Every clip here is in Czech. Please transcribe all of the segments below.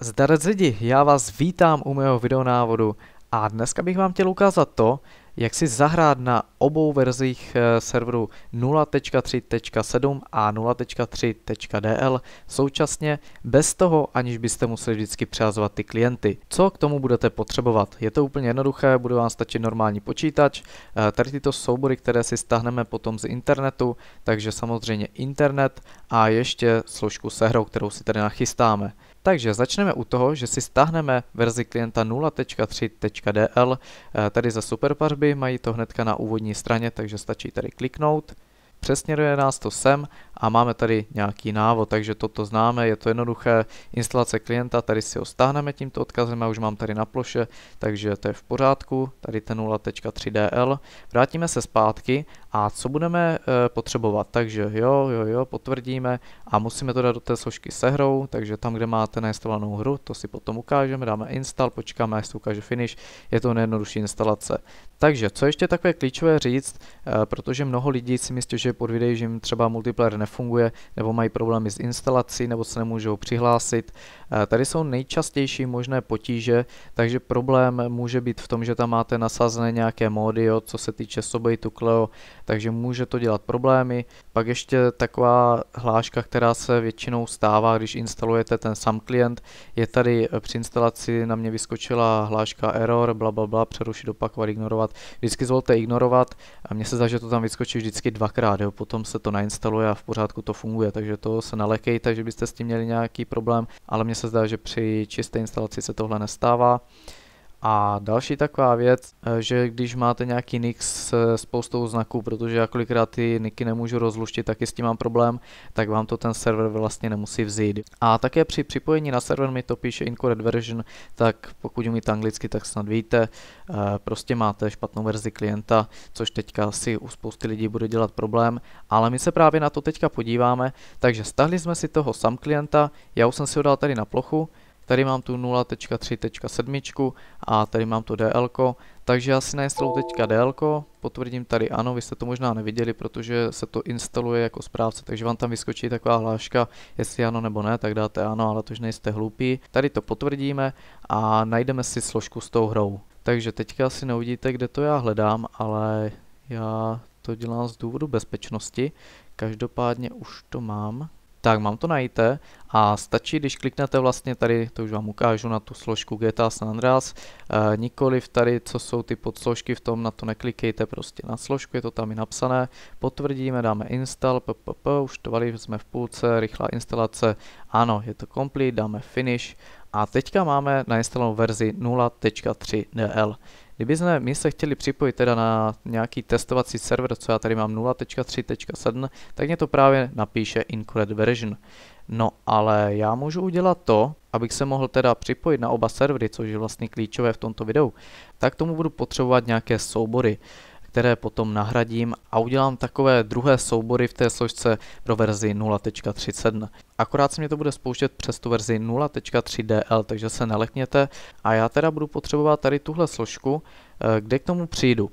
Zdarec lidi, já vás vítám u mého videonávodu a dneska bych vám chtěl ukázat to, jak si zahrát na obou verzích eh, serveru 0.3.7 a 0.3.dl současně bez toho, aniž byste museli vždycky přihazovat ty klienty. Co k tomu budete potřebovat? Je to úplně jednoduché, bude vám stačit normální počítač, eh, tady tyto soubory, které si stáhneme potom z internetu, takže samozřejmě internet a ještě složku se hrou, kterou si tady nachystáme. Takže začneme u toho, že si stáhneme verzi klienta 0.3.dl, eh, tady za superpařby, mají to hnedka na úvodní straně, takže stačí tady kliknout. Přesměruje nás to sem a máme tady nějaký návod, takže toto známe, je to jednoduché, instalace klienta, tady si ho stáhneme tímto odkazem, já už mám tady na ploše, takže to je v pořádku, tady ten 0.3dl, vrátíme se zpátky a co budeme e, potřebovat, takže jo, jo, jo, potvrdíme a musíme to dát do té složky se hrou, takže tam, kde máte nainstalovanou hru, to si potom ukážeme, dáme install, počkáme, až se ukáže finish, je to nejjednodušší instalace. Takže, co ještě takové klíčové říct, e, protože mnoho lidí si myslí, že pod videí, že jim třeba multiplayer nefunguje, nefunguje, nebo mají problémy s instalací, nebo se nemůžou přihlásit. Eh, tady jsou nejčastější možné potíže, takže problém může být v tom, že tam máte nasazené nějaké módy, jo, co se týče Sobetu Cleo, takže může to dělat problémy. Pak ještě taková hláška, která se většinou stává, když instalujete ten sam klient, je tady eh, při instalaci na mě vyskočila hláška error, bla, bla, bla, přerušit, opakovat, ignorovat. Vždycky zvolte ignorovat a mně se zdá, že to tam vyskočí vždycky dvakrát, jo, potom se to nainstaluje a v pořádku pořádku to funguje, takže to se nalekejte, že byste s tím měli nějaký problém, ale mně se zdá, že při čisté instalaci se tohle nestává. A další taková věc, eh, že když máte nějaký nick s spoustou znaků, protože já kolikrát ty nicky nemůžu rozluštit, taky s tím mám problém, tak vám to ten server vlastně nemusí vzít. A také při připojení na server mi to píše incorrect version, tak pokud umíte anglicky, tak snad víte, eh, prostě máte špatnou verzi klienta, což teďka si u spousty lidí bude dělat problém, ale my se právě na to teďka podíváme, takže stahli jsme si toho sam klienta, já už jsem si ho dal tady na plochu, Tady mám tu 0.3.7 a tady mám tu DL, takže já si nainstaluju teďka DL, potvrdím tady ano, vy jste to možná neviděli, protože se to instaluje jako správce, takže vám tam vyskočí taková hláška, jestli ano nebo ne, tak dáte ano, ale to už nejste hloupí. Tady to potvrdíme a najdeme si složku s tou hrou. Takže teďka asi neuvidíte, kde to já hledám, ale já to dělám z důvodu bezpečnosti. Každopádně už to mám. Tak mám to najít a stačí, když kliknete vlastně tady, to už vám ukážu na tu složku GTA San Andreas, e, nikoliv tady, co jsou ty podsložky v tom, na to neklikejte prostě na složku, je to tam i napsané, potvrdíme, dáme install, -p, už to valí, jsme v půlce, rychlá instalace, ano, je to complete, dáme finish a teďka máme nainstalovanou verzi 0.3 DL. Kdyby jsme my se chtěli připojit teda na nějaký testovací server, co já tady mám 0.3.7, tak mě to právě napíše incorrect version. No ale já můžu udělat to, abych se mohl teda připojit na oba servery, což je vlastně klíčové v tomto videu, tak tomu budu potřebovat nějaké soubory které potom nahradím a udělám takové druhé soubory v té složce pro verzi 0.37. Akorát se mě to bude spouštět přes tu verzi 0.3DL, takže se nelekněte. A já teda budu potřebovat tady tuhle složku, eh, kde k tomu přijdu.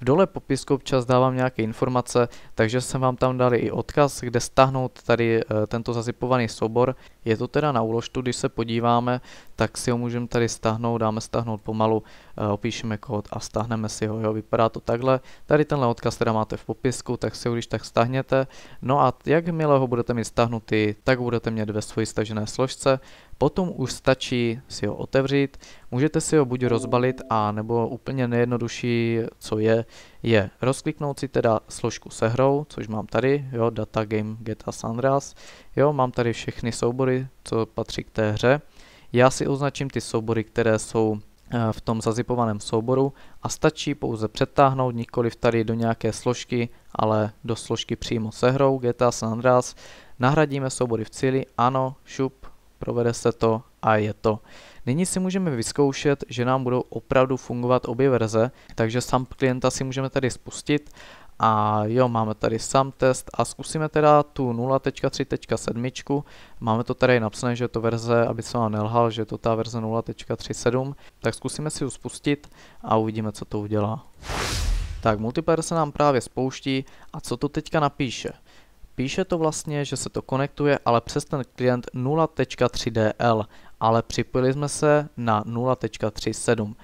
V dole popisku občas dávám nějaké informace, takže jsem vám tam dali i odkaz, kde stáhnout tady eh, tento zazipovaný soubor. Je to teda na úložtu, když se podíváme, tak si ho můžeme tady stáhnout, dáme stáhnout pomalu, eh, opíšeme kód a stáhneme si ho. Jo, vypadá to takhle. Tady tenhle odkaz teda máte v popisku, tak si ho když tak stáhněte. No a jakmile ho budete mít stáhnutý, tak budete mít ve své stažené složce. Potom už stačí si ho otevřít, můžete si ho buď rozbalit a nebo úplně nejjednodušší, co je, je rozkliknout si teda složku se hrou, což mám tady, jo, data game GTA Sandras, jo, mám tady všechny soubory, co patří k té hře. Já si označím ty soubory, které jsou eh, v tom zazipovaném souboru a stačí pouze přetáhnout nikoliv tady do nějaké složky, ale do složky přímo se hrou GTA San Andreas. Nahradíme soubory v cíli, ano, šup, provede se to a je to. Nyní si můžeme vyzkoušet, že nám budou opravdu fungovat obě verze, takže sám klienta si můžeme tady spustit a jo, máme tady sam test a zkusíme teda tu 0.3.7. Máme to tady napsané, že je to verze, aby se vám nelhal, že je to ta verze 0.37. Tak zkusíme si ji spustit a uvidíme, co to udělá. Tak multiplayer se nám právě spouští a co to teďka napíše? Píše to vlastně, že se to konektuje, ale přes ten klient 0.3DL, ale připojili jsme se na 0.37.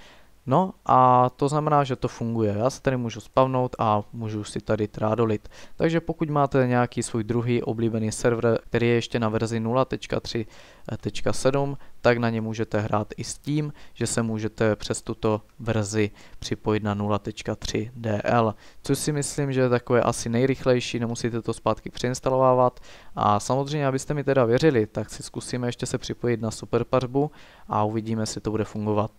No a to znamená, že to funguje. Já se tady můžu spavnout a můžu si tady trádolit. Takže pokud máte nějaký svůj druhý oblíbený server, který je ještě na verzi 0.3.7, tak na ně můžete hrát i s tím, že se můžete přes tuto verzi připojit na 0.3 DL, což si myslím, že je takové asi nejrychlejší, nemusíte to zpátky přeinstalovávat a samozřejmě, abyste mi teda věřili, tak si zkusíme ještě se připojit na superpařbu a uvidíme, jestli to bude fungovat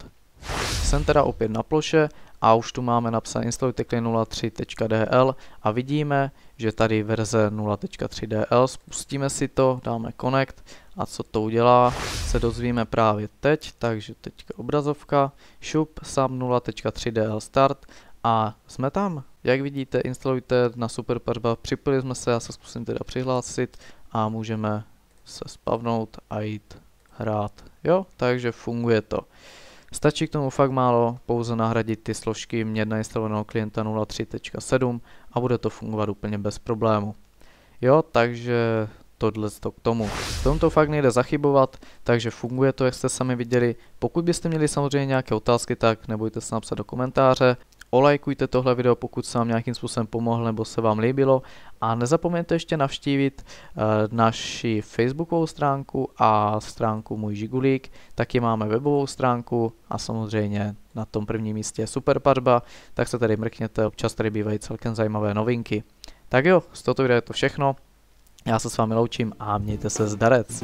jsem teda opět na ploše a už tu máme napsané instalujte 0.3.dl a vidíme, že tady verze 0.3.dl, spustíme si to, dáme connect a co to udělá, se dozvíme právě teď, takže teďka obrazovka, šup, sam 0.3.dl start a jsme tam. Jak vidíte, instalujte na Superperba, připojili jsme se, já se zkusím teda přihlásit a můžeme se spavnout a jít hrát. Jo, takže funguje to. Stačí k tomu fakt málo, pouze nahradit ty složky mě nainstalovaného klienta 03.7 a bude to fungovat úplně bez problému. Jo, takže tohle to k tomu. V tomto fakt nejde zachybovat, takže funguje to, jak jste sami viděli. Pokud byste měli samozřejmě nějaké otázky, tak nebojte se napsat do komentáře olajkujte tohle video, pokud se vám nějakým způsobem pomohl nebo se vám líbilo a nezapomeňte ještě navštívit uh, naši facebookovou stránku a stránku Můj Žigulík, taky máme webovou stránku a samozřejmě na tom prvním místě je super tak se tady mrkněte, občas tady bývají celkem zajímavé novinky. Tak jo, z tohoto videa je to všechno, já se s vámi loučím a mějte se zdarec.